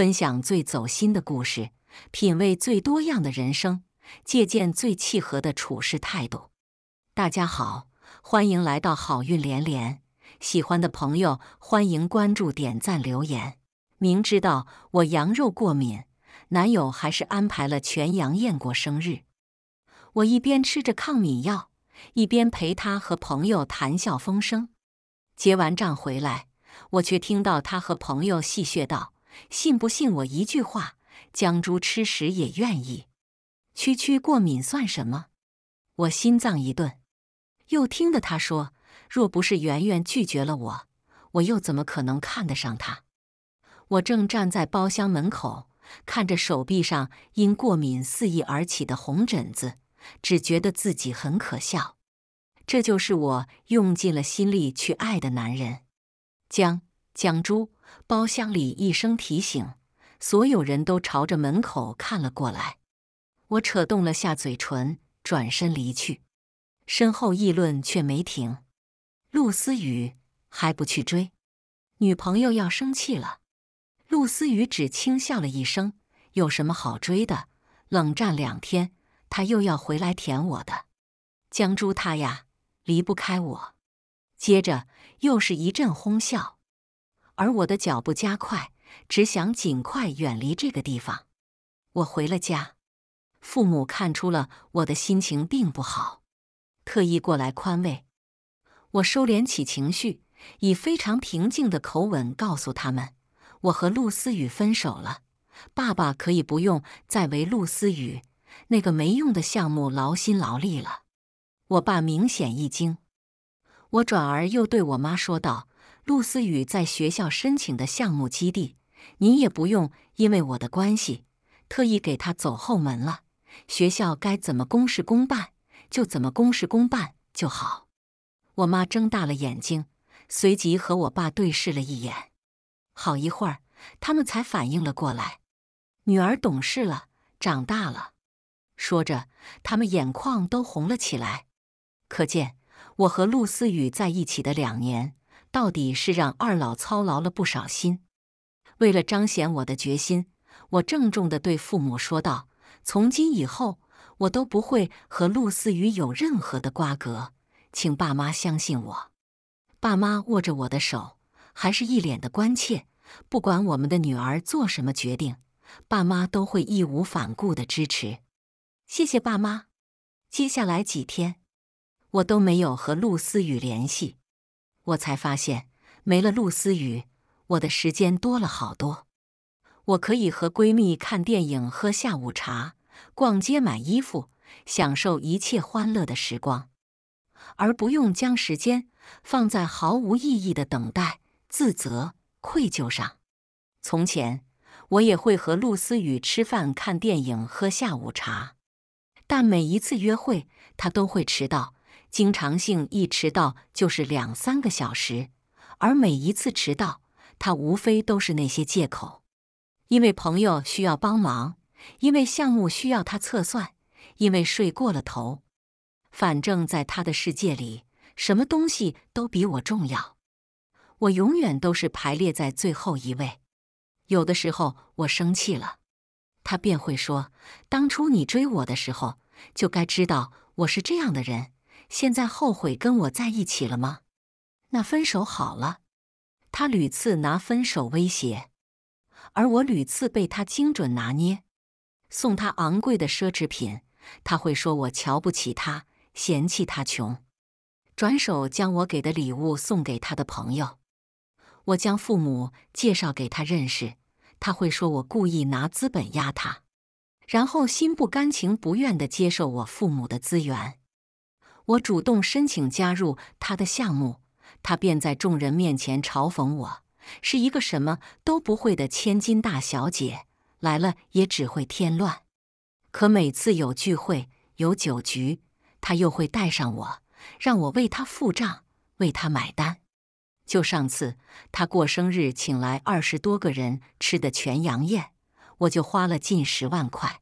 分享最走心的故事，品味最多样的人生，借鉴最契合的处事态度。大家好，欢迎来到好运连连。喜欢的朋友欢迎关注、点赞、留言。明知道我羊肉过敏，男友还是安排了全羊宴过生日。我一边吃着抗敏药，一边陪他和朋友谈笑风生。结完账回来，我却听到他和朋友戏谑道。信不信我一句话，江珠吃屎也愿意。区区过敏算什么？我心脏一顿，又听得他说：“若不是圆圆拒绝了我，我又怎么可能看得上他？”我正站在包厢门口，看着手臂上因过敏肆意而起的红疹子，只觉得自己很可笑。这就是我用尽了心力去爱的男人，江江珠。包厢里一声提醒，所有人都朝着门口看了过来。我扯动了下嘴唇，转身离去，身后议论却没停。陆思雨还不去追女朋友，要生气了。陆思雨只轻笑了一声：“有什么好追的？冷战两天，他又要回来舔我的。”江珠他呀，离不开我。接着又是一阵哄笑。而我的脚步加快，只想尽快远离这个地方。我回了家，父母看出了我的心情并不好，特意过来宽慰。我收敛起情绪，以非常平静的口吻告诉他们：“我和陆思雨分手了，爸爸可以不用再为陆思雨那个没用的项目劳心劳力了。”我爸明显一惊，我转而又对我妈说道。陆思雨在学校申请的项目基地，您也不用因为我的关系特意给他走后门了。学校该怎么公事公办就怎么公事公办就好。我妈睁大了眼睛，随即和我爸对视了一眼，好一会儿，他们才反应了过来。女儿懂事了，长大了。说着，他们眼眶都红了起来。可见我和陆思雨在一起的两年。到底是让二老操劳了不少心。为了彰显我的决心，我郑重地对父母说道：“从今以后，我都不会和陆思雨有任何的瓜葛，请爸妈相信我。”爸妈握着我的手，还是一脸的关切。不管我们的女儿做什么决定，爸妈都会义无反顾的支持。谢谢爸妈。接下来几天，我都没有和陆思雨联系。我才发现，没了陆思雨，我的时间多了好多。我可以和闺蜜看电影、喝下午茶、逛街买衣服，享受一切欢乐的时光，而不用将时间放在毫无意义的等待、自责、愧疚上。从前，我也会和陆思雨吃饭、看电影、喝下午茶，但每一次约会，她都会迟到。经常性一迟到就是两三个小时，而每一次迟到，他无非都是那些借口：因为朋友需要帮忙，因为项目需要他测算，因为睡过了头。反正，在他的世界里，什么东西都比我重要，我永远都是排列在最后一位。有的时候我生气了，他便会说：“当初你追我的时候，就该知道我是这样的人。”现在后悔跟我在一起了吗？那分手好了。他屡次拿分手威胁，而我屡次被他精准拿捏。送他昂贵的奢侈品，他会说我瞧不起他，嫌弃他穷。转手将我给的礼物送给他的朋友。我将父母介绍给他认识，他会说我故意拿资本压他，然后心不甘情不愿的接受我父母的资源。我主动申请加入他的项目，他便在众人面前嘲讽我是一个什么都不会的千金大小姐，来了也只会添乱。可每次有聚会、有酒局，他又会带上我，让我为他付账、为他买单。就上次他过生日，请来二十多个人吃的全羊宴，我就花了近十万块。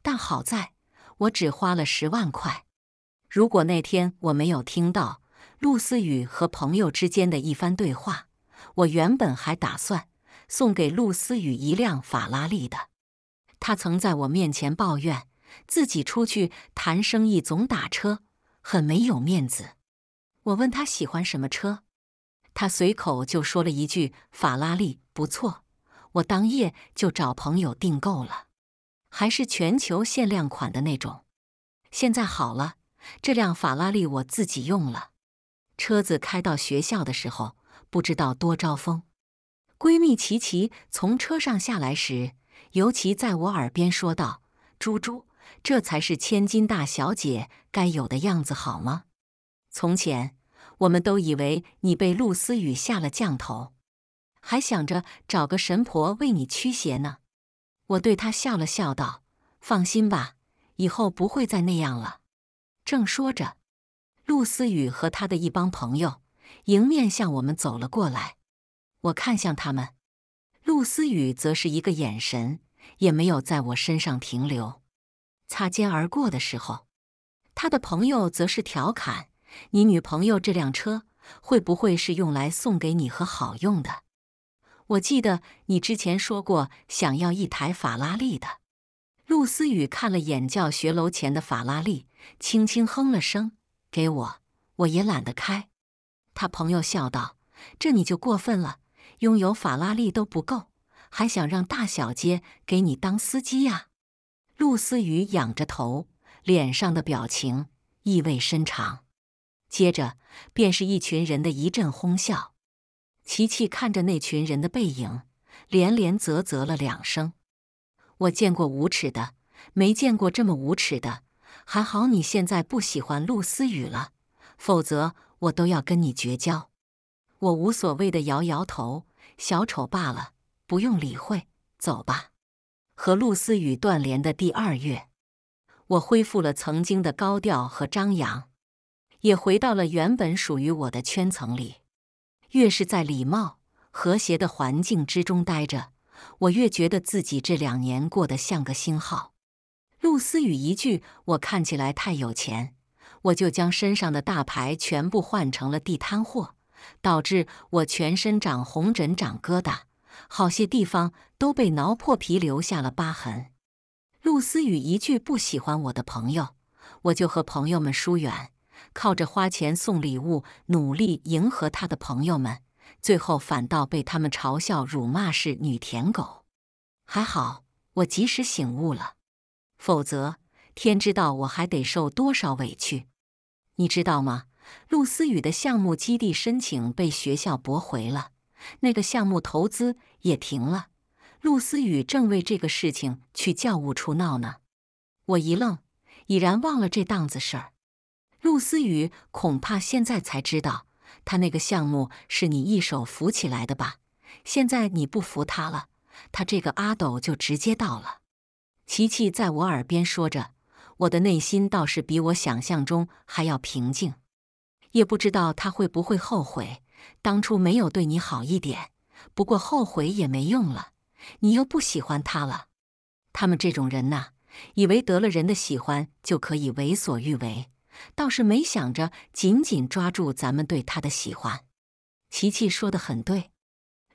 但好在，我只花了十万块。如果那天我没有听到陆思雨和朋友之间的一番对话，我原本还打算送给陆思雨一辆法拉利的。他曾在我面前抱怨自己出去谈生意总打车，很没有面子。我问他喜欢什么车，他随口就说了一句法拉利不错。我当夜就找朋友订购了，还是全球限量款的那种。现在好了。这辆法拉利我自己用了，车子开到学校的时候，不知道多招风。闺蜜琪琪从车上下来时，尤其在我耳边说道：“猪猪，这才是千金大小姐该有的样子，好吗？”从前我们都以为你被陆思雨下了降头，还想着找个神婆为你驱邪呢。我对她笑了笑道：“放心吧，以后不会再那样了。”正说着，陆思雨和他的一帮朋友迎面向我们走了过来。我看向他们，陆思雨则是一个眼神也没有在我身上停留。擦肩而过的时候，他的朋友则是调侃：“你女朋友这辆车会不会是用来送给你和好用的？”我记得你之前说过想要一台法拉利的。陆思雨看了眼教学楼前的法拉利。轻轻哼了声，给我，我也懒得开。他朋友笑道：“这你就过分了，拥有法拉利都不够，还想让大小姐给你当司机呀？”陆思雨仰着头，脸上的表情意味深长。接着便是一群人的一阵哄笑。琪琪看着那群人的背影，连连啧啧了两声：“我见过无耻的，没见过这么无耻的。”还好你现在不喜欢陆思雨了，否则我都要跟你绝交。我无所谓的摇摇头，小丑罢了，不用理会。走吧。和陆思雨断联的第二月，我恢复了曾经的高调和张扬，也回到了原本属于我的圈层里。越是在礼貌和谐的环境之中待着，我越觉得自己这两年过得像个星号。陆思雨一句“我看起来太有钱”，我就将身上的大牌全部换成了地摊货，导致我全身长红疹、长疙瘩，好些地方都被挠破皮，留下了疤痕。陆思雨一句“不喜欢我的朋友”，我就和朋友们疏远，靠着花钱送礼物努力迎合他的朋友们，最后反倒被他们嘲笑辱骂是女舔狗。还好我及时醒悟了。否则，天知道我还得受多少委屈，你知道吗？陆思雨的项目基地申请被学校驳回了，那个项目投资也停了。陆思雨正为这个事情去教务处闹呢。我一愣，已然忘了这档子事儿。陆思雨恐怕现在才知道，他那个项目是你一手扶起来的吧？现在你不扶他了，他这个阿斗就直接倒了。琪琪在我耳边说着，我的内心倒是比我想象中还要平静。也不知道他会不会后悔当初没有对你好一点。不过后悔也没用了，你又不喜欢他了。他们这种人呐，以为得了人的喜欢就可以为所欲为，倒是没想着紧紧抓住咱们对他的喜欢。琪琪说的很对，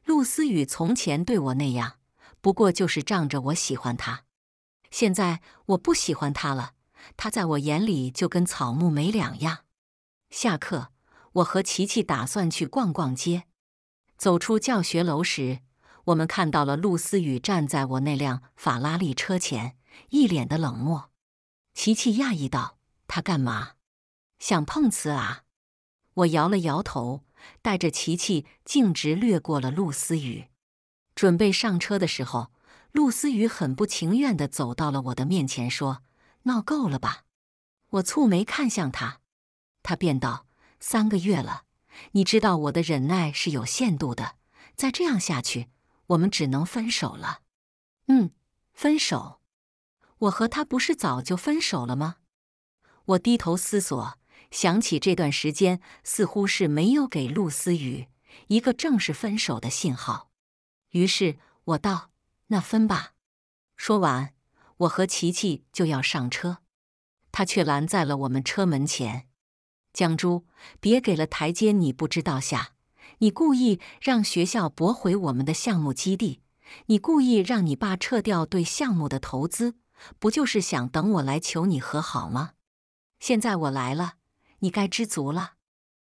陆思雨从前对我那样，不过就是仗着我喜欢他。现在我不喜欢他了，他在我眼里就跟草木没两样。下课，我和琪琪打算去逛逛街。走出教学楼时，我们看到了陆思雨站在我那辆法拉利车前，一脸的冷漠。琪琪讶异道：“他干嘛？想碰瓷啊？”我摇了摇头，带着琪琪径直掠过了陆思雨。准备上车的时候。陆思雨很不情愿地走到了我的面前，说：“闹够了吧？”我蹙眉看向他，他便道：“三个月了，你知道我的忍耐是有限度的，再这样下去，我们只能分手了。”“嗯，分手？”我和他不是早就分手了吗？我低头思索，想起这段时间似乎是没有给陆思雨一个正式分手的信号，于是我道。那分吧。说完，我和琪琪就要上车，他却拦在了我们车门前。江珠，别给了台阶，你不知道下。你故意让学校驳回我们的项目基地，你故意让你爸撤掉对项目的投资，不就是想等我来求你和好吗？现在我来了，你该知足了，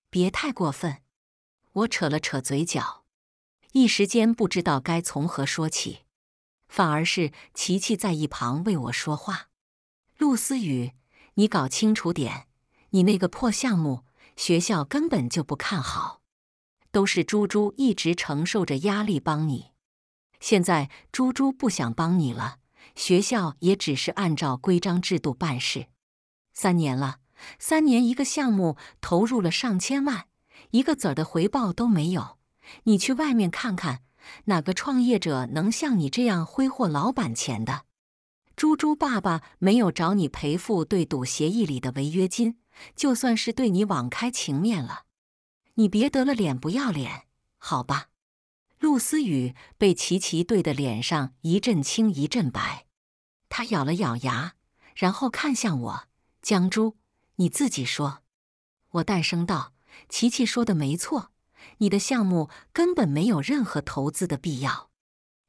别太过分。我扯了扯嘴角，一时间不知道该从何说起。反而是琪琪在一旁为我说话。陆思雨，你搞清楚点，你那个破项目，学校根本就不看好。都是猪猪一直承受着压力帮你，现在猪猪不想帮你了。学校也只是按照规章制度办事。三年了，三年一个项目投入了上千万，一个子儿的回报都没有。你去外面看看。哪个创业者能像你这样挥霍老板钱的？猪猪爸爸没有找你赔付对赌协议里的违约金，就算是对你网开情面了。你别得了脸不要脸，好吧？陆思雨被琪琪怼的脸上一阵青一阵白，他咬了咬牙，然后看向我：“江珠，你自己说。”我淡声道：“琪琪说的没错。”你的项目根本没有任何投资的必要，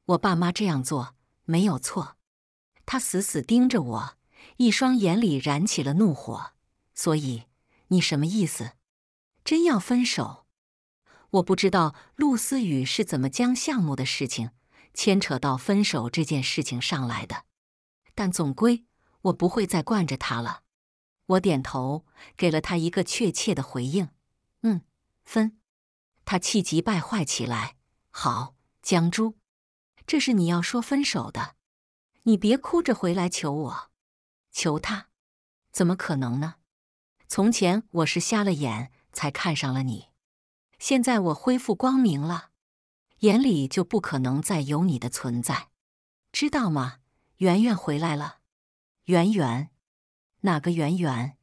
我爸妈这样做没有错。他死死盯着我，一双眼里燃起了怒火。所以你什么意思？真要分手？我不知道陆思雨是怎么将项目的事情牵扯到分手这件事情上来的，但总归我不会再惯着他了。我点头，给了他一个确切的回应：“嗯，分。”他气急败坏起来。好，江珠，这是你要说分手的，你别哭着回来求我，求他，怎么可能呢？从前我是瞎了眼才看上了你，现在我恢复光明了，眼里就不可能再有你的存在，知道吗？圆圆回来了，圆圆，哪个圆圆？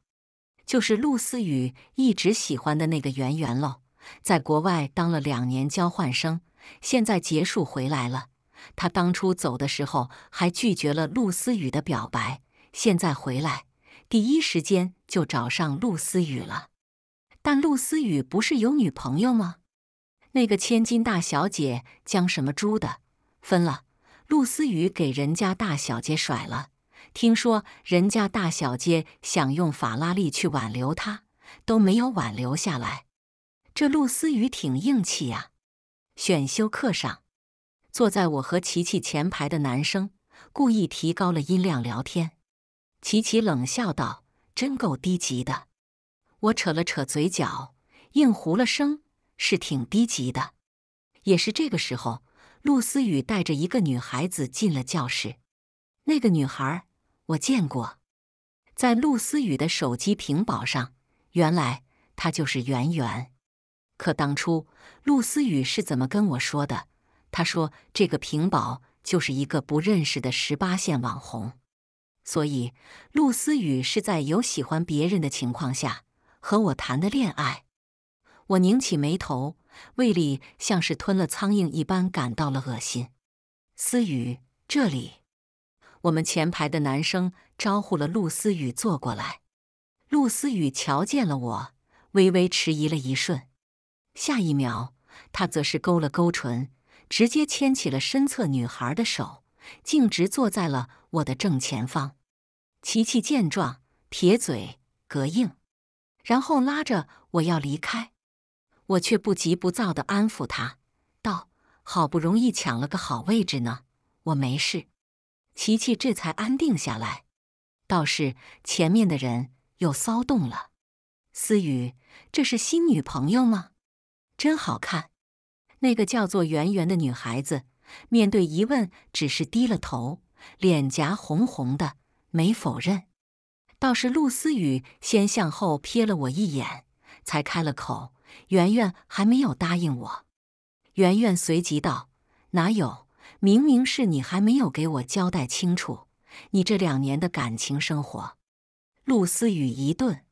就是陆思雨一直喜欢的那个圆圆喽。在国外当了两年交换生，现在结束回来了。他当初走的时候还拒绝了陆思雨的表白，现在回来，第一时间就找上陆思雨了。但陆思雨不是有女朋友吗？那个千金大小姐将什么猪的分了，陆思雨给人家大小姐甩了。听说人家大小姐想用法拉利去挽留他，都没有挽留下来。这陆思雨挺硬气呀！选修课上，坐在我和琪琪前排的男生故意提高了音量聊天。琪琪冷笑道：“真够低级的。”我扯了扯嘴角，硬糊了声：“是挺低级的。”也是这个时候，陆思雨带着一个女孩子进了教室。那个女孩我见过，在陆思雨的手机屏保上，原来她就是圆圆。可当初陆思雨是怎么跟我说的？他说：“这个屏保就是一个不认识的十八线网红。”所以陆思雨是在有喜欢别人的情况下和我谈的恋爱。我拧起眉头，胃里像是吞了苍蝇一般，感到了恶心。思雨，这里，我们前排的男生招呼了陆思雨坐过来。陆思雨瞧见了我，微微迟疑了一瞬。下一秒，他则是勾了勾唇，直接牵起了身侧女孩的手，径直坐在了我的正前方。琪琪见状，撇嘴隔应，然后拉着我要离开。我却不急不躁的安抚他道：“好不容易抢了个好位置呢，我没事。”琪琪这才安定下来。倒是前面的人又骚动了：“思雨，这是新女朋友吗？”真好看，那个叫做圆圆的女孩子面对疑问，只是低了头，脸颊红红的，没否认。倒是陆思雨先向后瞥了我一眼，才开了口。圆圆还没有答应我，圆圆随即道：“哪有？明明是你还没有给我交代清楚你这两年的感情生活。”陆思雨一顿，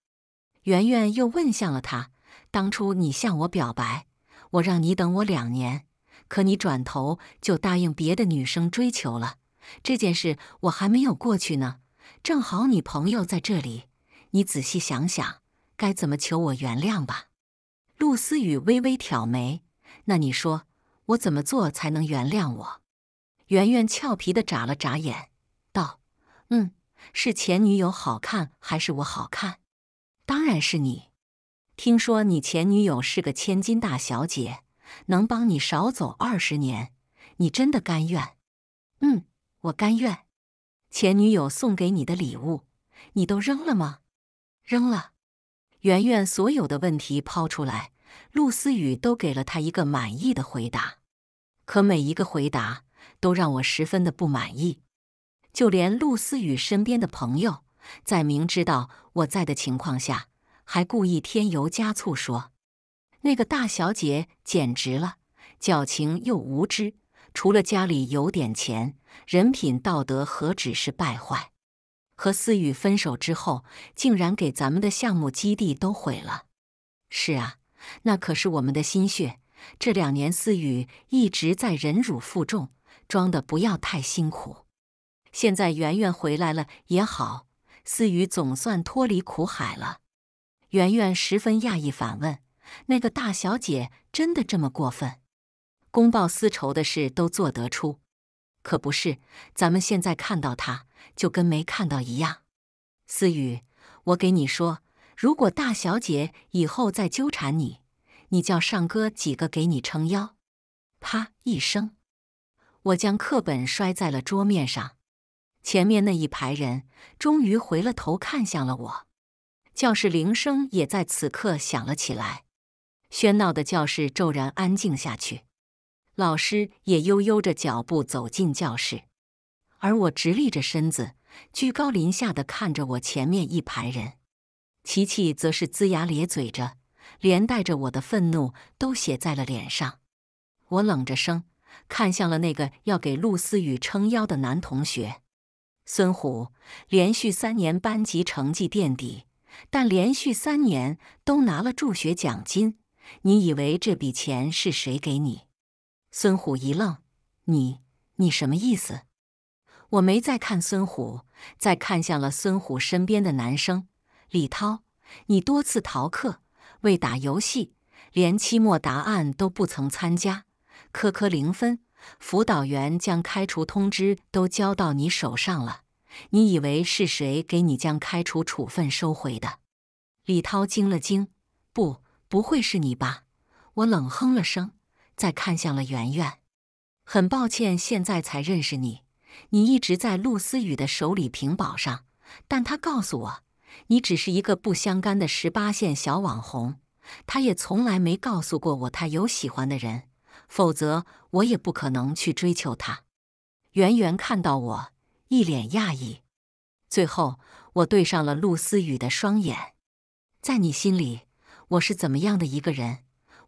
圆圆又问向了他。当初你向我表白，我让你等我两年，可你转头就答应别的女生追求了。这件事我还没有过去呢。正好你朋友在这里，你仔细想想该怎么求我原谅吧。陆思雨微微挑眉：“那你说我怎么做才能原谅我？”圆圆俏皮的眨了眨眼，道：“嗯，是前女友好看还是我好看？当然是你。”听说你前女友是个千金大小姐，能帮你少走二十年，你真的甘愿？嗯，我甘愿。前女友送给你的礼物，你都扔了吗？扔了。圆圆所有的问题抛出来，陆思雨都给了他一个满意的回答，可每一个回答都让我十分的不满意。就连陆思雨身边的朋友，在明知道我在的情况下。还故意添油加醋说：“那个大小姐简直了，矫情又无知，除了家里有点钱，人品道德何止是败坏？和思雨分手之后，竟然给咱们的项目基地都毁了。是啊，那可是我们的心血。这两年思雨一直在忍辱负重，装的不要太辛苦。现在圆圆回来了也好，思雨总算脱离苦海了。”圆圆十分讶异，反问：“那个大小姐真的这么过分？公报私仇的事都做得出？可不是，咱们现在看到她就跟没看到一样。”思雨，我给你说，如果大小姐以后再纠缠你，你叫上哥几个给你撑腰。啪一声，我将课本摔在了桌面上，前面那一排人终于回了头，看向了我。教室铃声也在此刻响了起来，喧闹的教室骤然安静下去。老师也悠悠着脚步走进教室，而我直立着身子，居高临下的看着我前面一排人。琪琪则是龇牙咧嘴着，连带着我的愤怒都写在了脸上。我冷着声看向了那个要给陆思雨撑腰的男同学孙虎，连续三年班级成绩垫底。但连续三年都拿了助学奖金，你以为这笔钱是谁给你？孙虎一愣：“你，你什么意思？”我没再看孙虎，再看向了孙虎身边的男生李涛：“你多次逃课，为打游戏，连期末答案都不曾参加，科科零分，辅导员将开除通知都交到你手上了。”你以为是谁给你将开除处分收回的？李涛惊了惊，不，不会是你吧？我冷哼了声，再看向了圆圆。很抱歉，现在才认识你。你一直在陆思雨的手里屏保上，但他告诉我，你只是一个不相干的十八线小网红。他也从来没告诉过我他有喜欢的人，否则我也不可能去追求他。圆圆看到我。一脸讶异，最后我对上了陆思雨的双眼。在你心里，我是怎么样的一个人？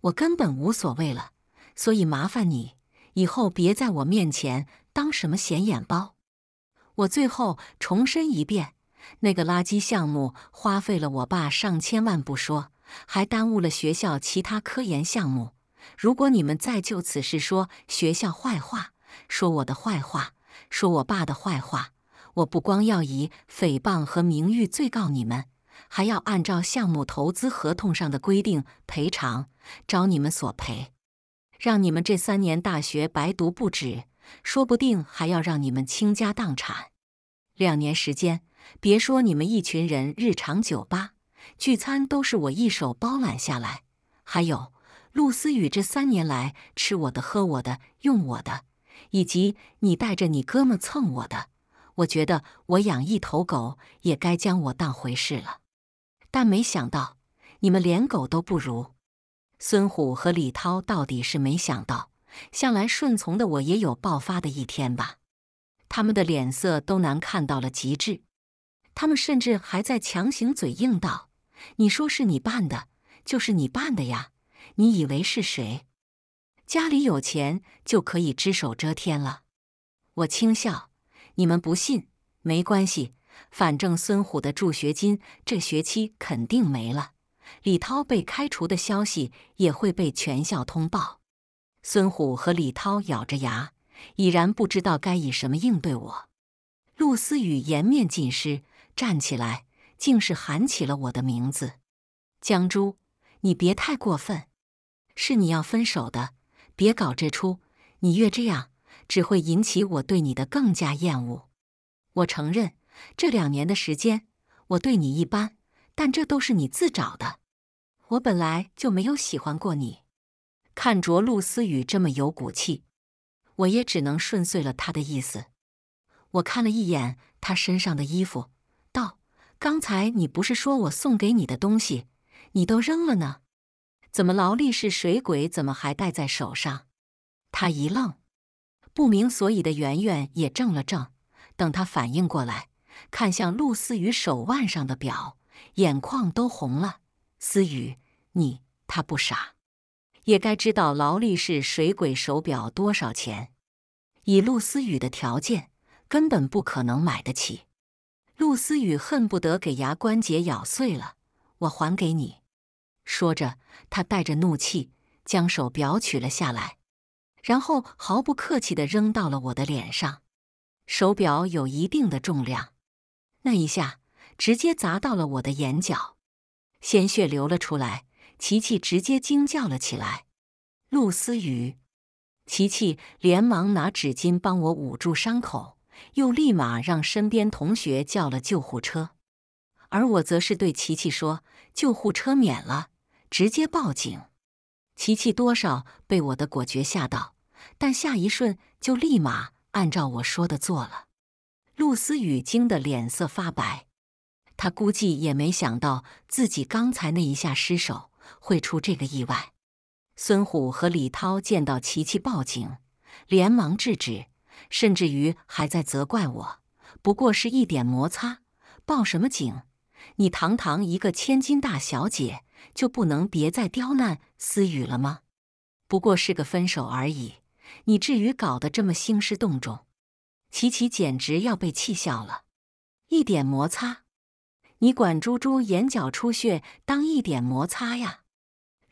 我根本无所谓了。所以麻烦你以后别在我面前当什么显眼包。我最后重申一遍，那个垃圾项目花费了我爸上千万不说，还耽误了学校其他科研项目。如果你们再就此事说学校坏话，说我的坏话。说我爸的坏话，我不光要以诽谤和名誉罪告你们，还要按照项目投资合同上的规定赔偿，找你们索赔，让你们这三年大学白读不止，说不定还要让你们倾家荡产。两年时间，别说你们一群人日常酒吧聚餐都是我一手包揽下来，还有陆思雨这三年来吃我的、喝我的、用我的。以及你带着你哥们蹭我的，我觉得我养一头狗也该将我当回事了。但没想到你们连狗都不如。孙虎和李涛到底是没想到，向来顺从的我也有爆发的一天吧？他们的脸色都难看到了极致，他们甚至还在强行嘴硬道：“你说是你办的，就是你办的呀！你以为是谁？”家里有钱就可以只手遮天了，我轻笑。你们不信没关系，反正孙虎的助学金这学期肯定没了，李涛被开除的消息也会被全校通报。孙虎和李涛咬着牙，已然不知道该以什么应对我。陆思雨颜面尽失，站起来，竟是喊起了我的名字：“江珠，你别太过分，是你要分手的。”别搞这出，你越这样，只会引起我对你的更加厌恶。我承认这两年的时间，我对你一般，但这都是你自找的。我本来就没有喜欢过你。看着陆思雨这么有骨气，我也只能顺遂了他的意思。我看了一眼他身上的衣服，道：“刚才你不是说我送给你的东西，你都扔了呢？”怎么，劳力士水鬼怎么还戴在手上？他一愣，不明所以的圆圆也怔了怔。等他反应过来，看向陆思雨手腕上的表，眼眶都红了。思雨，你他不傻，也该知道劳力士水鬼手表多少钱。以陆思雨的条件，根本不可能买得起。陆思雨恨不得给牙关节咬碎了，我还给你。说着，他带着怒气将手表取了下来，然后毫不客气的扔到了我的脸上。手表有一定的重量，那一下直接砸到了我的眼角，鲜血流了出来，琪琪直接惊叫了起来。陆思雨，琪琪连忙拿纸巾帮我捂住伤口，又立马让身边同学叫了救护车，而我则是对琪琪说：“救护车免了。”直接报警，琪琪多少被我的果决吓到，但下一瞬就立马按照我说的做了。陆思雨惊得脸色发白，他估计也没想到自己刚才那一下失手会出这个意外。孙虎和李涛见到琪琪报警，连忙制止，甚至于还在责怪我：不过是一点摩擦，报什么警？你堂堂一个千金大小姐！就不能别再刁难思雨了吗？不过是个分手而已，你至于搞得这么兴师动众？琪琪简直要被气笑了。一点摩擦，你管猪猪眼角出血当一点摩擦呀？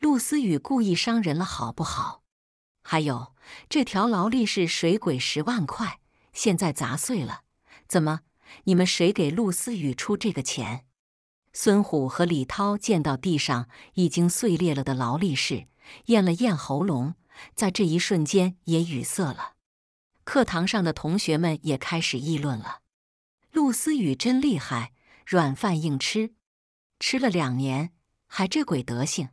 陆思雨故意伤人了，好不好？还有这条劳力士水鬼十万块，现在砸碎了，怎么？你们谁给陆思雨出这个钱？孙虎和李涛见到地上已经碎裂了的劳力士，咽了咽喉咙，在这一瞬间也语塞了。课堂上的同学们也开始议论了：“陆思雨真厉害，软饭硬吃，吃了两年还这鬼德性，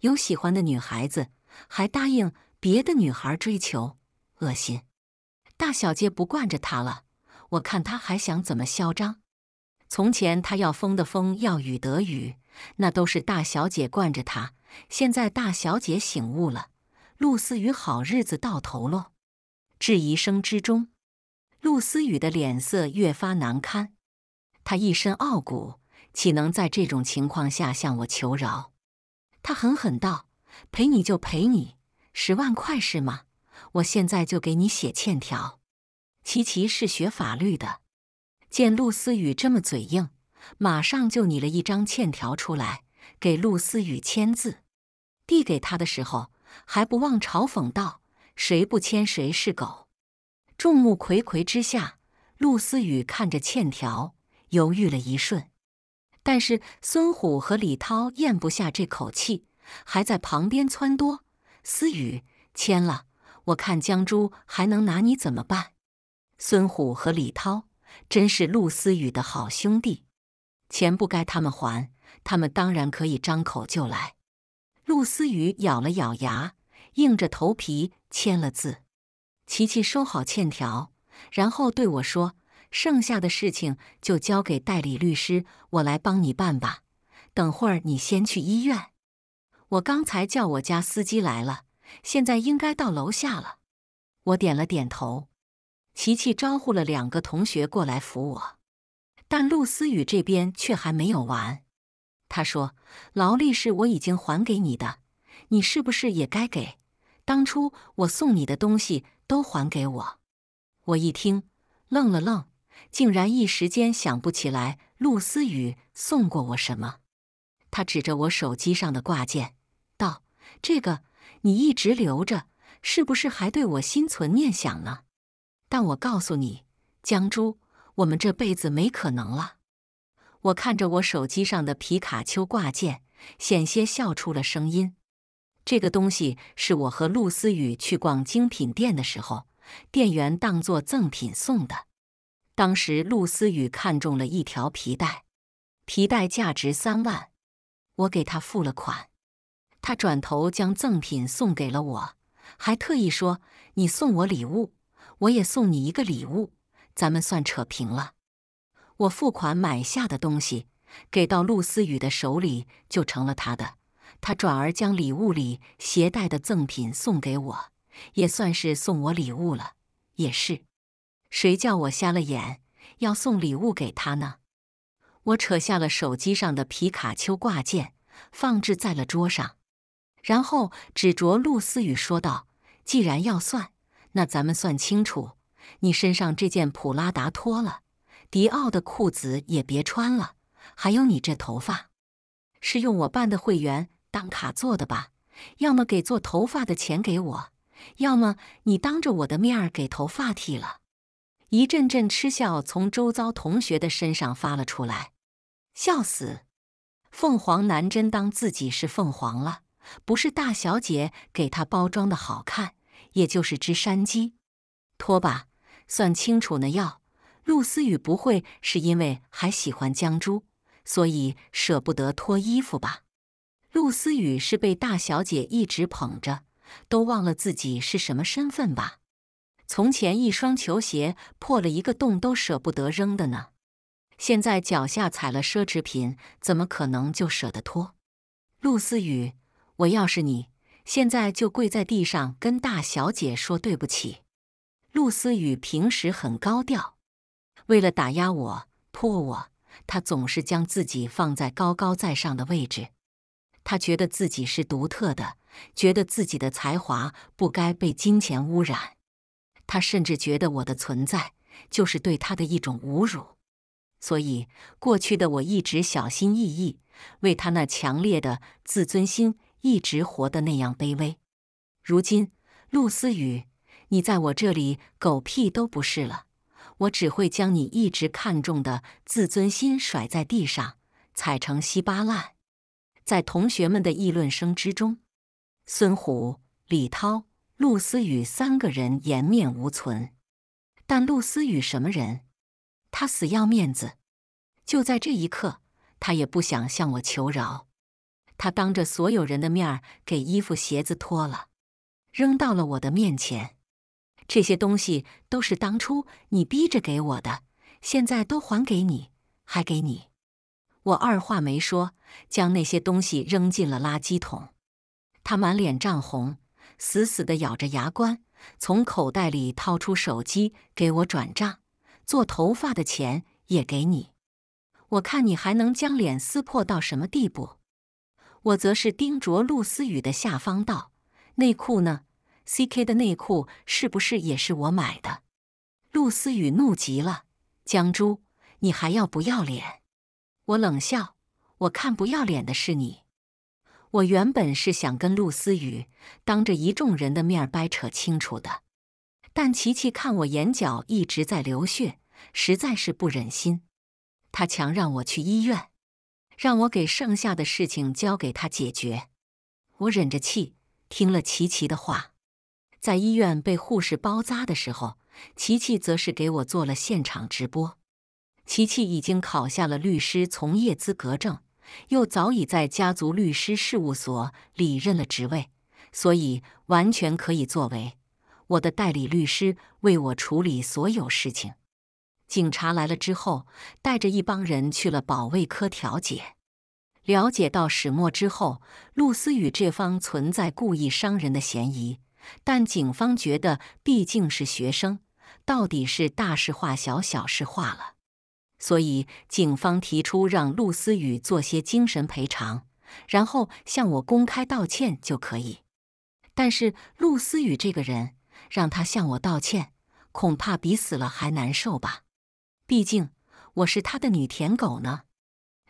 有喜欢的女孩子还答应别的女孩追求，恶心！大小姐不惯着他了，我看他还想怎么嚣张。”从前他要风的风要雨得雨，那都是大小姐惯着他。现在大小姐醒悟了，陆思雨好日子到头喽。质疑声之中，陆思雨的脸色越发难堪。他一身傲骨，岂能在这种情况下向我求饶？他狠狠道：“赔你就赔你，十万块是吗？我现在就给你写欠条。”琪琪是学法律的。见陆思雨这么嘴硬，马上就拟了一张欠条出来给陆思雨签字，递给他的时候还不忘嘲讽道：“谁不签谁是狗。”众目睽睽之下，陆思雨看着欠条犹豫了一瞬，但是孙虎和李涛咽不下这口气，还在旁边撺掇：“思雨，签了，我看江珠还能拿你怎么办？”孙虎和李涛。真是陆思雨的好兄弟，钱不该他们还，他们当然可以张口就来。陆思雨咬了咬牙，硬着头皮签了字。琪琪收好欠条，然后对我说：“剩下的事情就交给代理律师，我来帮你办吧。等会儿你先去医院，我刚才叫我家司机来了，现在应该到楼下了。”我点了点头。琪琪招呼了两个同学过来扶我，但陆思雨这边却还没有完。他说：“劳力士我已经还给你的，你是不是也该给？当初我送你的东西都还给我。”我一听，愣了愣，竟然一时间想不起来陆思雨送过我什么。他指着我手机上的挂件，道：“这个你一直留着，是不是还对我心存念想呢？”但我告诉你，江珠，我们这辈子没可能了。我看着我手机上的皮卡丘挂件，险些笑出了声音。这个东西是我和陆思雨去逛精品店的时候，店员当做赠品送的。当时陆思雨看中了一条皮带，皮带价值三万，我给他付了款，他转头将赠品送给了我，还特意说：“你送我礼物。”我也送你一个礼物，咱们算扯平了。我付款买下的东西，给到陆思雨的手里就成了他的。他转而将礼物里携带的赠品送给我，也算是送我礼物了。也是，谁叫我瞎了眼，要送礼物给他呢？我扯下了手机上的皮卡丘挂件，放置在了桌上，然后指着陆思雨说道：“既然要算。”那咱们算清楚，你身上这件普拉达脱了，迪奥的裤子也别穿了。还有你这头发，是用我办的会员当卡做的吧？要么给做头发的钱给我，要么你当着我的面儿给头发剃了。一阵阵嗤笑从周遭同学的身上发了出来，笑死！凤凰男真当自己是凤凰了，不是大小姐给他包装的好看。也就是只山鸡，脱吧，算清楚呢。要陆思雨不会是因为还喜欢江珠，所以舍不得脱衣服吧？陆思雨是被大小姐一直捧着，都忘了自己是什么身份吧？从前一双球鞋破了一个洞都舍不得扔的呢，现在脚下踩了奢侈品，怎么可能就舍得脱？陆思雨，我要是你。现在就跪在地上跟大小姐说对不起。陆思雨平时很高调，为了打压我、泼我，她总是将自己放在高高在上的位置。她觉得自己是独特的，觉得自己的才华不该被金钱污染。她甚至觉得我的存在就是对她的一种侮辱。所以过去的我一直小心翼翼，为她那强烈的自尊心。一直活的那样卑微，如今陆思雨，你在我这里狗屁都不是了，我只会将你一直看重的自尊心甩在地上，踩成稀巴烂。在同学们的议论声之中，孙虎、李涛、陆思雨三个人颜面无存。但陆思雨什么人？他死要面子。就在这一刻，他也不想向我求饶。他当着所有人的面给衣服鞋子脱了，扔到了我的面前。这些东西都是当初你逼着给我的，现在都还给你，还给你！我二话没说，将那些东西扔进了垃圾桶。他满脸涨红，死死的咬着牙关，从口袋里掏出手机给我转账，做头发的钱也给你。我看你还能将脸撕破到什么地步？我则是盯着陆思雨的下方道：“内裤呢？C.K 的内裤是不是也是我买的？”陆思雨怒极了：“江珠，你还要不要脸？”我冷笑：“我看不要脸的是你。”我原本是想跟陆思雨当着一众人的面掰扯清楚的，但琪琪看我眼角一直在流血，实在是不忍心，他强让我去医院。让我给剩下的事情交给他解决，我忍着气听了琪琪的话，在医院被护士包扎的时候，琪琪则是给我做了现场直播。琪琪已经考下了律师从业资格证，又早已在家族律师事务所里任了职位，所以完全可以作为我的代理律师，为我处理所有事情。警察来了之后，带着一帮人去了保卫科调解。了解到始末之后，陆思雨这方存在故意伤人的嫌疑，但警方觉得毕竟是学生，到底是大事化小，小事化了。所以警方提出让陆思雨做些精神赔偿，然后向我公开道歉就可以。但是陆思雨这个人，让他向我道歉，恐怕比死了还难受吧。毕竟我是他的女舔狗呢，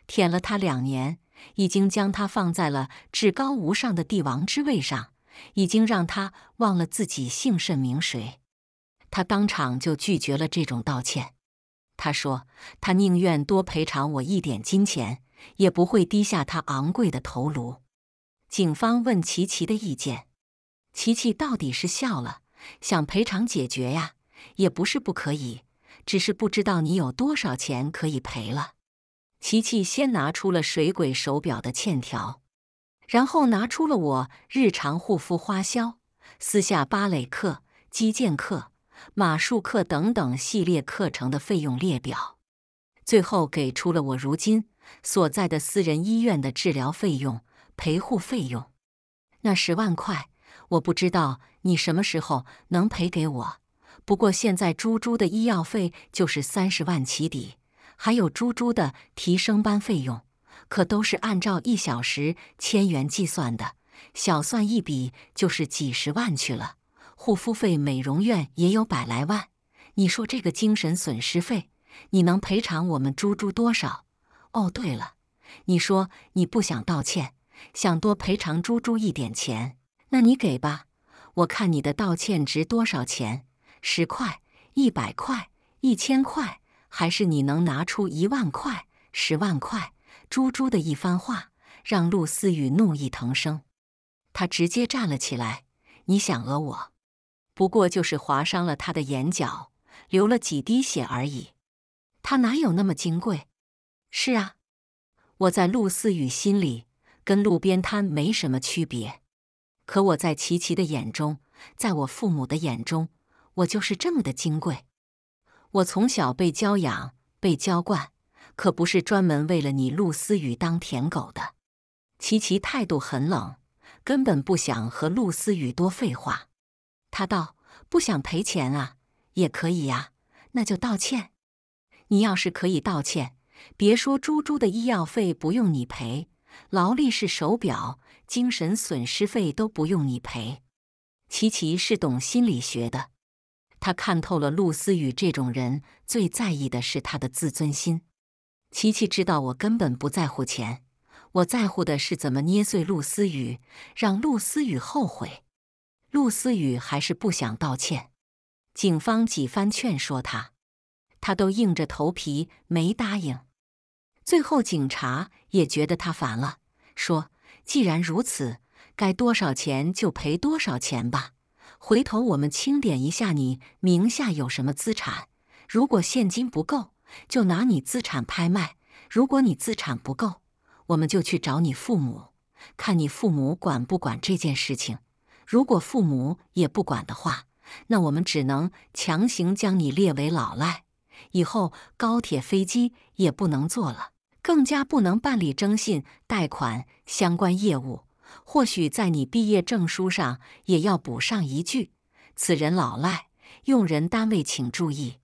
舔了他两年，已经将他放在了至高无上的帝王之位上，已经让他忘了自己姓甚名谁。他当场就拒绝了这种道歉。他说：“他宁愿多赔偿我一点金钱，也不会低下他昂贵的头颅。”警方问琪琪的意见，琪琪到底是笑了，想赔偿解决呀，也不是不可以。只是不知道你有多少钱可以赔了。琪琪先拿出了水鬼手表的欠条，然后拿出了我日常护肤花销、私下芭蕾课、击剑课、马术课等等系列课程的费用列表，最后给出了我如今所在的私人医院的治疗费用、陪护费用。那十万块，我不知道你什么时候能赔给我。不过现在猪猪的医药费就是三十万起底，还有猪猪的提升班费用，可都是按照一小时千元计算的，小算一笔就是几十万去了。护肤费、美容院也有百来万。你说这个精神损失费，你能赔偿我们猪猪多少？哦，对了，你说你不想道歉，想多赔偿猪猪一点钱，那你给吧。我看你的道歉值多少钱？十块、一百块、一千块，还是你能拿出一万块、十万块？猪猪的一番话让陆思雨怒意腾生，他直接站了起来。你想讹我？不过就是划伤了他的眼角，流了几滴血而已。他哪有那么金贵？是啊，我在陆思雨心里跟路边摊没什么区别，可我在琪琪的眼中，在我父母的眼中。我就是这么的金贵，我从小被娇养、被娇惯，可不是专门为了你陆思雨当舔狗的。琪琪态度很冷，根本不想和陆思雨多废话。他道：“不想赔钱啊？也可以呀，那就道歉。你要是可以道歉，别说猪猪的医药费不用你赔，劳力士手表、精神损失费都不用你赔。”琪琪是懂心理学的。他看透了陆思雨这种人最在意的是他的自尊心。琪琪知道我根本不在乎钱，我在乎的是怎么捏碎陆思雨，让陆思雨后悔。陆思雨还是不想道歉，警方几番劝说他，他都硬着头皮没答应。最后，警察也觉得他烦了，说：“既然如此，该多少钱就赔多少钱吧。”回头我们清点一下你名下有什么资产，如果现金不够，就拿你资产拍卖；如果你资产不够，我们就去找你父母，看你父母管不管这件事情。如果父母也不管的话，那我们只能强行将你列为老赖，以后高铁、飞机也不能坐了，更加不能办理征信、贷款相关业务。或许在你毕业证书上也要补上一句：“此人老赖，用人单位请注意。”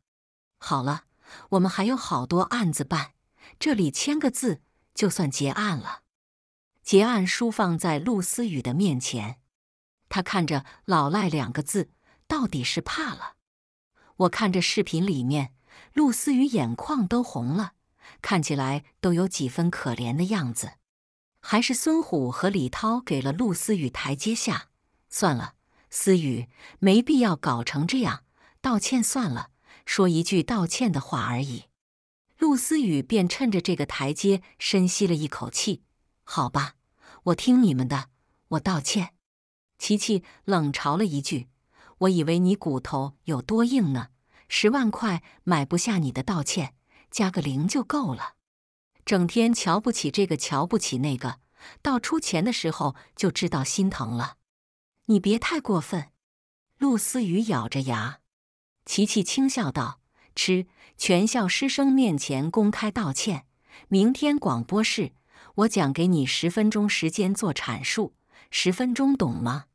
好了，我们还有好多案子办，这里签个字就算结案了。结案书放在陆思雨的面前，他看着“老赖”两个字，到底是怕了。我看着视频里面，陆思雨眼眶都红了，看起来都有几分可怜的样子。还是孙虎和李涛给了陆思雨台阶下。算了，思雨没必要搞成这样，道歉算了，说一句道歉的话而已。陆思雨便趁着这个台阶，深吸了一口气。好吧，我听你们的，我道歉。琪琪冷嘲了一句：“我以为你骨头有多硬呢，十万块买不下你的道歉，加个零就够了。”整天瞧不起这个瞧不起那个，到出钱的时候就知道心疼了。你别太过分。陆思雨咬着牙，琪琪轻笑道：“吃全校师生面前公开道歉，明天广播室我讲给你十分钟时间做阐述，十分钟懂吗？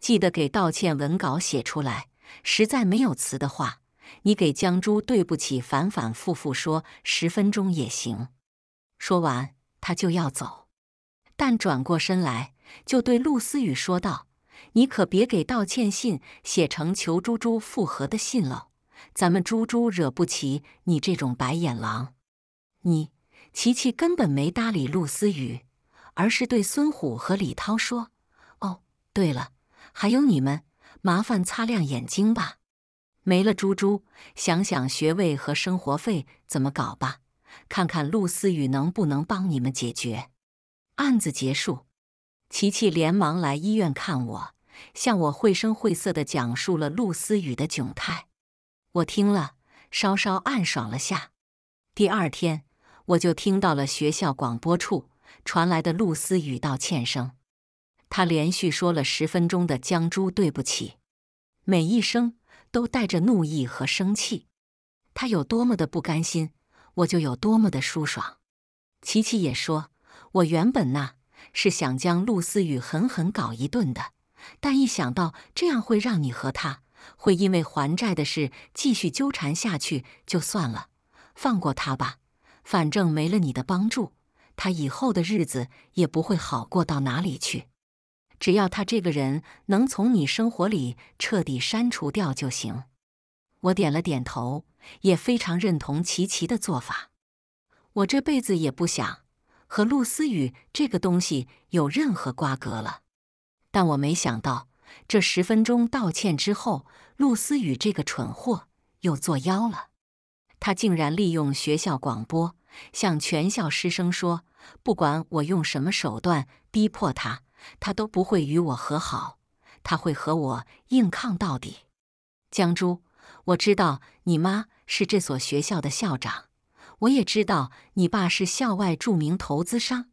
记得给道歉文稿写出来。实在没有词的话，你给江珠对不起反反复复说十分钟也行。”说完，他就要走，但转过身来就对陆思雨说道：“你可别给道歉信写成求猪猪复合的信了，咱们猪猪惹不起你这种白眼狼。”你，琪琪根本没搭理陆思雨，而是对孙虎和李涛说：“哦，对了，还有你们，麻烦擦亮眼睛吧。没了猪猪，想想学位和生活费怎么搞吧。”看看陆思雨能不能帮你们解决案子结束，琪琪连忙来医院看我，向我绘声绘色的讲述了陆思雨的窘态。我听了，稍稍暗爽了下。第二天，我就听到了学校广播处传来的陆思雨道歉声。他连续说了十分钟的江珠对不起，每一声都带着怒意和生气。他有多么的不甘心！我就有多么的舒爽。琪琪也说，我原本呢是想将陆思雨狠狠搞一顿的，但一想到这样会让你和他会因为还债的事继续纠缠下去，就算了，放过他吧。反正没了你的帮助，他以后的日子也不会好过到哪里去。只要他这个人能从你生活里彻底删除掉就行。我点了点头。也非常认同琪琪的做法。我这辈子也不想和陆思雨这个东西有任何瓜葛了。但我没想到，这十分钟道歉之后，陆思雨这个蠢货又作妖了。他竟然利用学校广播向全校师生说：“不管我用什么手段逼迫他，他都不会与我和好，他会和我硬抗到底。”江珠，我知道你妈。是这所学校的校长，我也知道你爸是校外著名投资商。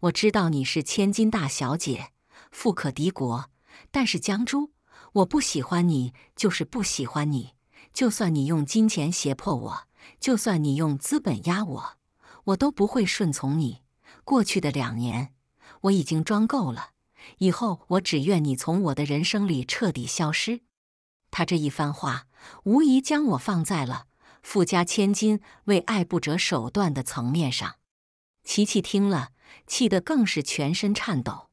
我知道你是千金大小姐，富可敌国。但是江珠，我不喜欢你，就是不喜欢你。就算你用金钱胁迫我，就算你用资本压我，我都不会顺从你。过去的两年，我已经装够了，以后我只愿你从我的人生里彻底消失。他这一番话，无疑将我放在了。富家千金为爱不择手段的层面上，琪琪听了，气得更是全身颤抖。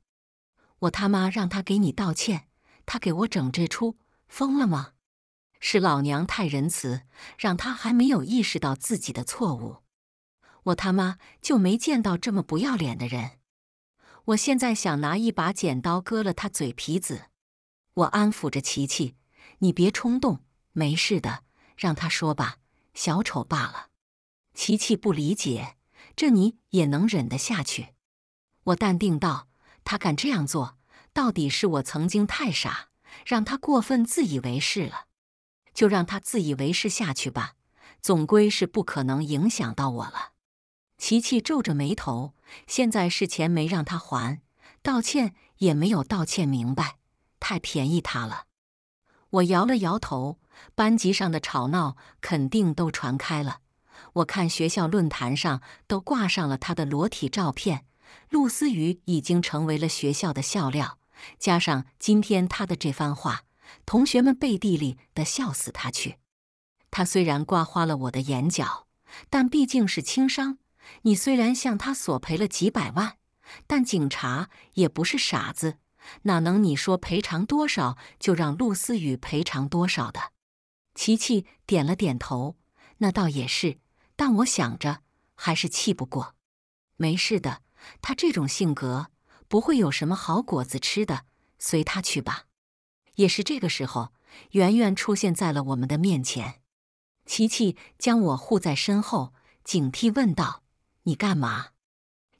我他妈让他给你道歉，他给我整这出，疯了吗？是老娘太仁慈，让他还没有意识到自己的错误。我他妈就没见到这么不要脸的人。我现在想拿一把剪刀割了他嘴皮子。我安抚着琪琪：“你别冲动，没事的，让他说吧。”小丑罢了，琪琪不理解，这你也能忍得下去？我淡定道：“他敢这样做，到底是我曾经太傻，让他过分自以为是了。就让他自以为是下去吧，总归是不可能影响到我了。”琪琪皱着眉头，现在是钱没让他还，道歉也没有道歉明白，太便宜他了。我摇了摇头，班级上的吵闹肯定都传开了。我看学校论坛上都挂上了他的裸体照片，陆思雨已经成为了学校的笑料。加上今天他的这番话，同学们背地里的笑死他去。他虽然刮花了我的眼角，但毕竟是轻伤。你虽然向他索赔了几百万，但警察也不是傻子。哪能你说赔偿多少就让陆思雨赔偿多少的？琪琪点了点头，那倒也是，但我想着还是气不过。没事的，他这种性格不会有什么好果子吃的，随他去吧。也是这个时候，圆圆出现在了我们的面前。琪琪将我护在身后，警惕问道：“你干嘛？”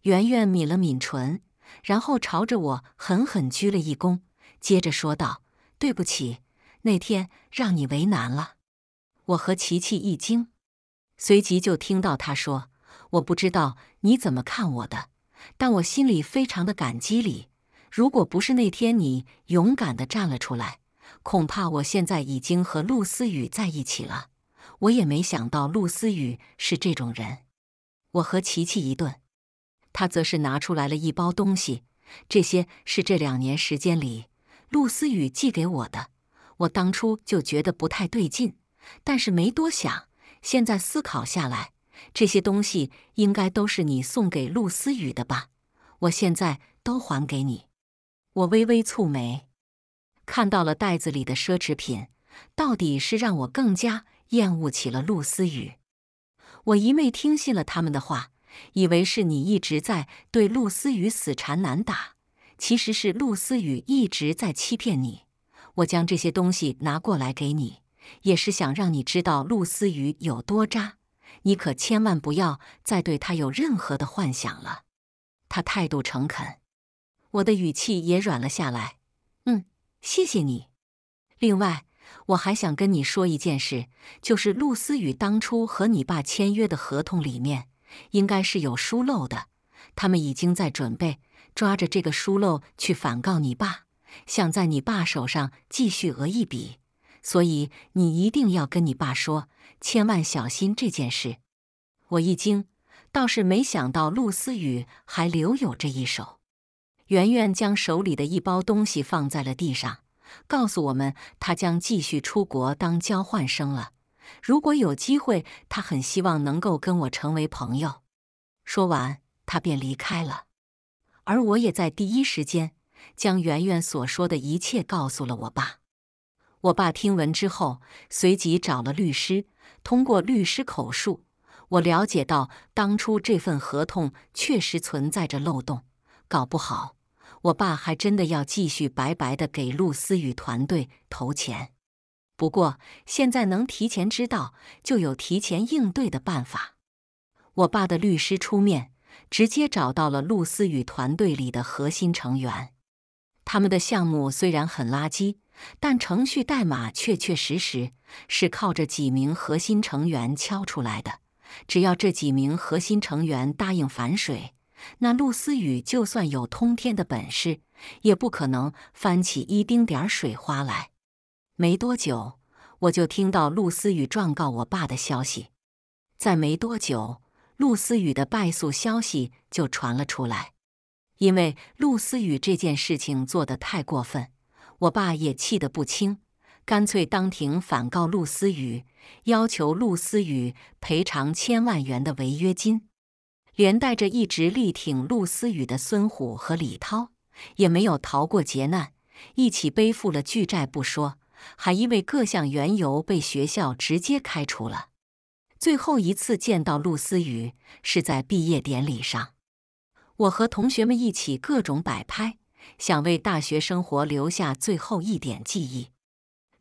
圆圆抿了抿唇。然后朝着我狠狠鞠了一躬，接着说道：“对不起，那天让你为难了。”我和琪琪一惊，随即就听到他说：“我不知道你怎么看我的，但我心里非常的感激你。如果不是那天你勇敢的站了出来，恐怕我现在已经和陆思雨在一起了。我也没想到陆思雨是这种人。”我和琪琪一顿。他则是拿出来了一包东西，这些是这两年时间里陆思雨寄给我的。我当初就觉得不太对劲，但是没多想。现在思考下来，这些东西应该都是你送给陆思雨的吧？我现在都还给你。我微微蹙眉，看到了袋子里的奢侈品，到底是让我更加厌恶起了陆思雨。我一昧听信了他们的话。以为是你一直在对陆思雨死缠难打，其实是陆思雨一直在欺骗你。我将这些东西拿过来给你，也是想让你知道陆思雨有多渣。你可千万不要再对他有任何的幻想了。他态度诚恳，我的语气也软了下来。嗯，谢谢你。另外，我还想跟你说一件事，就是陆思雨当初和你爸签约的合同里面。应该是有疏漏的，他们已经在准备抓着这个疏漏去反告你爸，想在你爸手上继续讹一笔。所以你一定要跟你爸说，千万小心这件事。我一惊，倒是没想到陆思雨还留有这一手。圆圆将手里的一包东西放在了地上，告诉我们她将继续出国当交换生了。如果有机会，他很希望能够跟我成为朋友。说完，他便离开了。而我也在第一时间将圆圆所说的一切告诉了我爸。我爸听闻之后，随即找了律师。通过律师口述，我了解到当初这份合同确实存在着漏洞，搞不好，我爸还真的要继续白白的给陆思雨团队投钱。不过，现在能提前知道，就有提前应对的办法。我爸的律师出面，直接找到了陆思雨团队里的核心成员。他们的项目虽然很垃圾，但程序代码确确实实是靠着几名核心成员敲出来的。只要这几名核心成员答应反水，那陆思雨就算有通天的本事，也不可能翻起一丁点儿水花来。没多久，我就听到陆思雨状告我爸的消息。在没多久，陆思雨的败诉消息就传了出来。因为陆思雨这件事情做得太过分，我爸也气得不轻，干脆当庭反告陆思雨，要求陆思雨赔偿千万元的违约金。连带着一直力挺陆思雨的孙虎和李涛也没有逃过劫难，一起背负了巨债不说。还因为各项缘由被学校直接开除了。最后一次见到陆思雨是在毕业典礼上，我和同学们一起各种摆拍，想为大学生活留下最后一点记忆。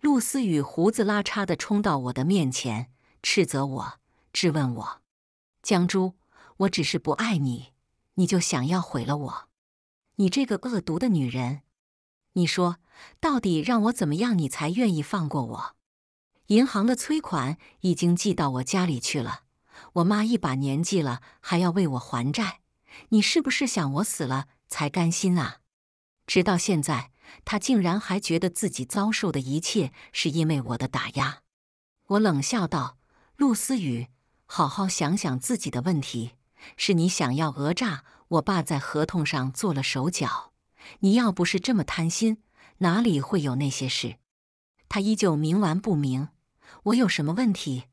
陆思雨胡子拉碴的冲到我的面前，斥责我，质问我：“江珠，我只是不爱你，你就想要毁了我？你这个恶毒的女人！”你说，到底让我怎么样，你才愿意放过我？银行的催款已经寄到我家里去了。我妈一把年纪了，还要为我还债，你是不是想我死了才甘心啊？直到现在，他竟然还觉得自己遭受的一切是因为我的打压。我冷笑道：“陆思雨，好好想想自己的问题。是你想要讹诈，我爸在合同上做了手脚。”你要不是这么贪心，哪里会有那些事？他依旧冥顽不明。我有什么问题？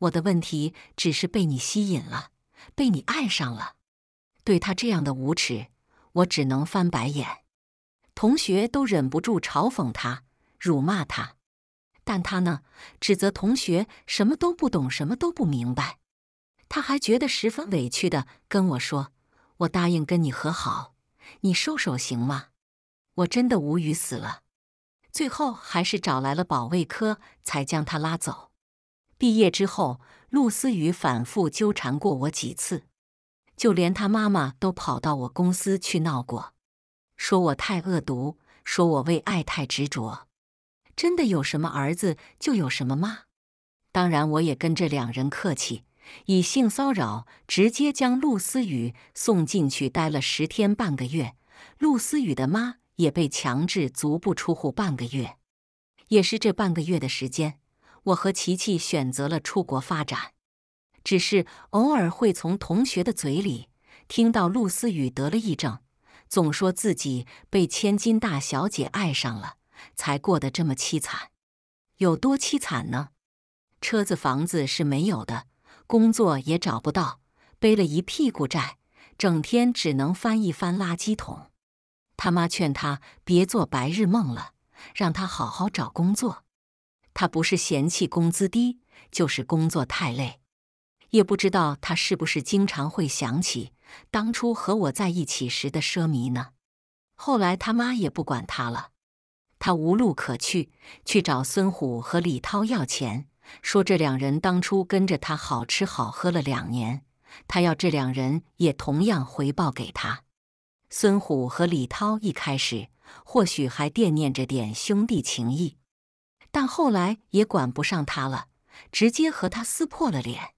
我的问题只是被你吸引了，被你爱上了。对他这样的无耻，我只能翻白眼。同学都忍不住嘲讽他、辱骂他，但他呢，指责同学什么都不懂、什么都不明白。他还觉得十分委屈的跟我说：“我答应跟你和好。”你收手行吗？我真的无语死了。最后还是找来了保卫科，才将他拉走。毕业之后，陆思雨反复纠缠过我几次，就连他妈妈都跑到我公司去闹过，说我太恶毒，说我为爱太执着。真的有什么儿子就有什么妈？当然，我也跟这两人客气。以性骚扰直接将陆思雨送进去待了十天半个月，陆思雨的妈也被强制足不出户半个月。也是这半个月的时间，我和琪琪选择了出国发展。只是偶尔会从同学的嘴里听到陆思雨得了癔症，总说自己被千金大小姐爱上了，才过得这么凄惨。有多凄惨呢？车子、房子是没有的。工作也找不到，背了一屁股债，整天只能翻一翻垃圾桶。他妈劝他别做白日梦了，让他好好找工作。他不是嫌弃工资低，就是工作太累。也不知道他是不是经常会想起当初和我在一起时的奢靡呢？后来他妈也不管他了，他无路可去，去找孙虎和李涛要钱。说这两人当初跟着他好吃好喝了两年，他要这两人也同样回报给他。孙虎和李涛一开始或许还惦念着点兄弟情谊，但后来也管不上他了，直接和他撕破了脸。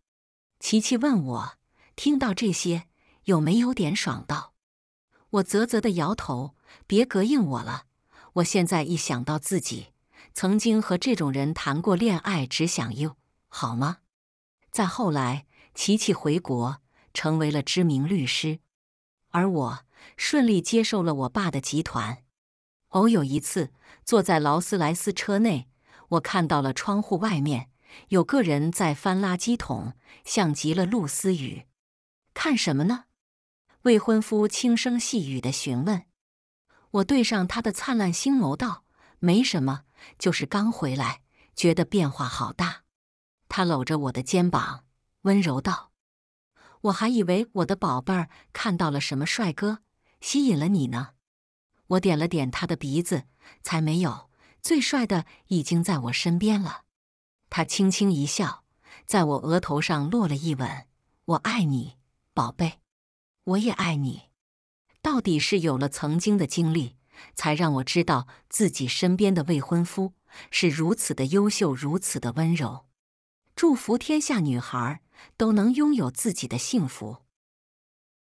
琪琪问我，听到这些有没有点爽到？我啧啧的摇头，别膈应我了，我现在一想到自己。曾经和这种人谈过恋爱，只想又好吗？再后来，琪琪回国，成为了知名律师，而我顺利接受了我爸的集团。偶有一次，坐在劳斯莱斯车内，我看到了窗户外面有个人在翻垃圾桶，像极了陆思雨。看什么呢？未婚夫轻声细语的询问。我对上他的灿烂星眸，道：“没什么。”就是刚回来，觉得变化好大。他搂着我的肩膀，温柔道：“我还以为我的宝贝儿看到了什么帅哥，吸引了你呢。”我点了点他的鼻子，才没有。最帅的已经在我身边了。他轻轻一笑，在我额头上落了一吻：“我爱你，宝贝，我也爱你。”到底是有了曾经的经历。才让我知道自己身边的未婚夫是如此的优秀，如此的温柔。祝福天下女孩都能拥有自己的幸福。